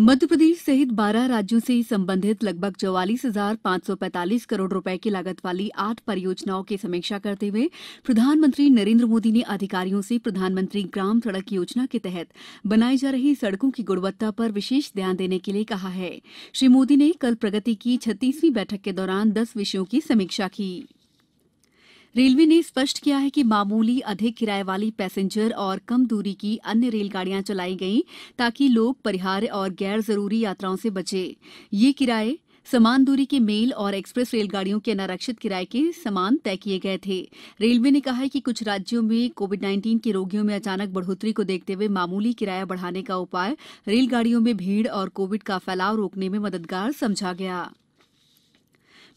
मध्यप्रदेश सहित बारह राज्यों से संबंधित लगभग चौवालीस हजार पांच सौ पैंतालीस करोड़ रुपए की लागत वाली आठ परियोजनाओं की समीक्षा करते हुए प्रधानमंत्री नरेंद्र मोदी ने अधिकारियों से प्रधानमंत्री ग्राम सड़क योजना के तहत बनाई जा रही सड़कों की गुणवत्ता पर विशेष ध्यान देने के लिए कहा है श्री मोदी ने कल प्रगति की छत्तीसवीं बैठक के दौरान दस विषयों की समीक्षा की रेलवे ने स्पष्ट किया है कि मामूली अधिक किराए वाली पैसेंजर और कम दूरी की अन्य रेलगाड़ियां चलाई गई ताकि लोग परिहार और गैर जरूरी यात्राओं से बचे ये किराए समान दूरी के मेल और एक्सप्रेस रेलगाड़ियों के अनारक्षित किराए के समान तय किए गए थे रेलवे ने कहा है कि कुछ राज्यों में कोविड 19 के रोगियों में अचानक बढ़ोतरी को देखते हुए मामूली किराया बढ़ाने का उपाय रेलगाड़ियों में भीड़ और कोविड का फैलाव रोकने में मददगार समझा गया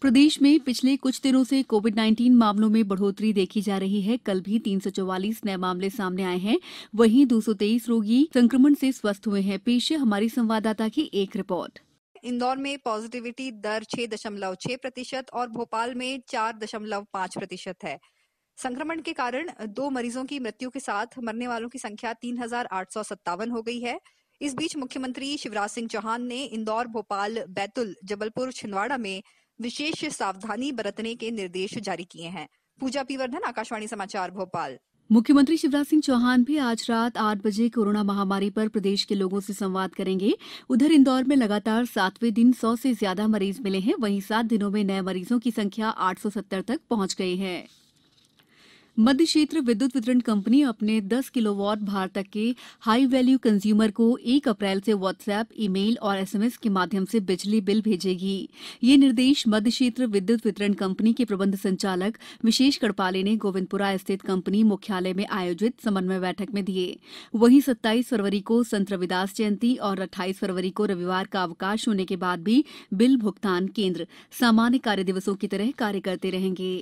कोविड प्रदेश में पिछले कुछ दिनों से कोविड नाइन्टीन मामलों में बढ़ोतरी देखी जा रही है कल भी तीन सौ चौवालीस नए मामले सामने आए हैं वहीं दो सौ तेईस रोगी संक्रमण से स्वस्थ हुए हैं पेश है हमारी संवाददाता की एक रिपोर्ट इंदौर में पॉजिटिविटी दर छह दशमलव छह प्रतिशत और भोपाल में चार दशमलव पांच प्रतिशत है संक्रमण के कारण दो मरीजों की मृत्यु के साथ मरने वालों की संख्या तीन हजार आठ सौ सत्तावन हो गई है इस बीच मुख्यमंत्री शिवराज सिंह चौहान ने इंदौर भोपाल बैतूल जबलपुर छिंदवाड़ा में विशेष सावधानी बरतने के निर्देश जारी किए हैं पूजा पीवर्धन आकाशवाणी समाचार भोपाल मुख्यमंत्री शिवराज सिंह चौहान भी आज रात आठ बजे कोरोना महामारी पर प्रदेश के लोगों से संवाद करेंगे उधर इंदौर में लगातार सातवें दिन सौ से ज्यादा मरीज मिले हैं वहीं सात दिनों में नए मरीजों की संख्या 870 तक पहुंच गई है मध्य क्षेत्र विद्युत वितरण कंपनी अपने 10 किलोवाट भार तक के हाई वैल्यू कंज्यूमर को एक अप्रैल से व्हाट्सएप ईमेल और एसएमएस के माध्यम से बिजली बिल भेजेगी ये निर्देश मध्य क्षेत्र विद्युत वितरण कंपनी के प्रबंध संचालक विशेष गढ़पाले ने गोविंदपुरा स्थित कंपनी मुख्यालय में आयोजित समन्वय बैठक में दिए वहीं सत्ताईस फरवरी को संत रविदास जयंती और अट्ठाईस फरवरी को रविवार का अवकाश होने के बाद भी बिल भुगतान केन्द्र सामान्य कार्य दिवसों की तरह कार्य करते रहेंगे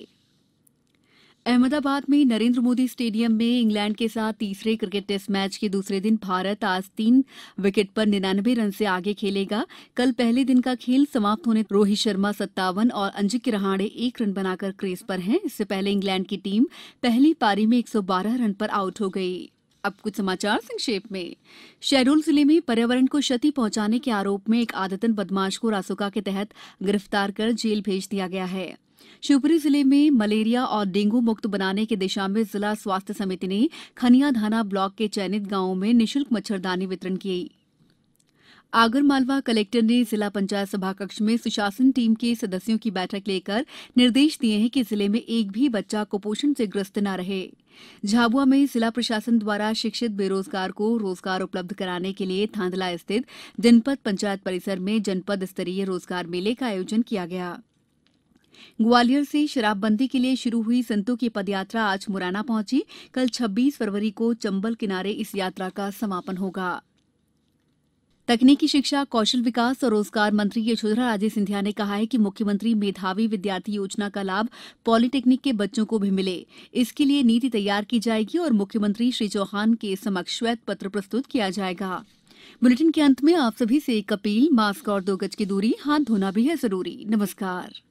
अहमदाबाद में नरेंद्र मोदी स्टेडियम में इंग्लैंड के साथ तीसरे क्रिकेट टेस्ट मैच के दूसरे दिन भारत आज तीन विकेट पर निन्यानवे रन से आगे खेलेगा कल पहले दिन का खेल समाप्त होने रोहित शर्मा सत्तावन और अंजिक्य रहाणे एक रन बनाकर क्रीज पर हैं इससे पहले इंग्लैंड की टीम पहली पारी में एक रन पर आउट हो गई अब कुछ समाचार संक्षेप में शहडोल जिले में पर्यावरण को क्षति पहुंचाने के आरोप में एक आदतन बदमाश को रासुका के तहत गिरफ्तार कर जेल भेज दिया गया है शिवपुरी जिले में मलेरिया और डेंगू मुक्त बनाने की दिशा में जिला स्वास्थ्य समिति ने खनियाधाना ब्लॉक के चयनित गांवों में निःशुल्क मच्छरदानी वितरण किये आगरमालवा कलेक्टर ने जिला पंचायत सभा कक्ष में सुशासन टीम के सदस्यों की बैठक लेकर निर्देश दिए हैं कि जिले में एक भी बच्चा कुपोषण से ग्रस्त न रहे झाबुआ में जिला प्रशासन द्वारा शिक्षित बेरोजगार को रोजगार उपलब्ध कराने के लिए थांदला स्थित जनपद पंचायत परिसर में जनपद स्तरीय रोजगार मेले का आयोजन किया गया ग्वालियर से शराबबंदी के लिए शुरू हुई संतों की पदयात्रा आज मुरैना पहुंची कल 26 फरवरी को चंबल किनारे इस यात्रा का समापन होगा तकनीकी शिक्षा कौशल विकास और रोजगार मंत्री यशोधरा राजे सिंधिया ने कहा है कि मुख्यमंत्री मेधावी विद्यार्थी योजना का लाभ पॉलिटेक्निक के बच्चों को भी मिले इसके लिए नीति तैयार की जाएगी और मुख्यमंत्री श्री चौहान के समक्ष श्वेत पत्र प्रस्तुत किया जाएगा बुलेटिन के अंत में आप सभी से एक अपील मास्क और दो गज की दूरी हाथ धोना भी है जरूरी नमस्कार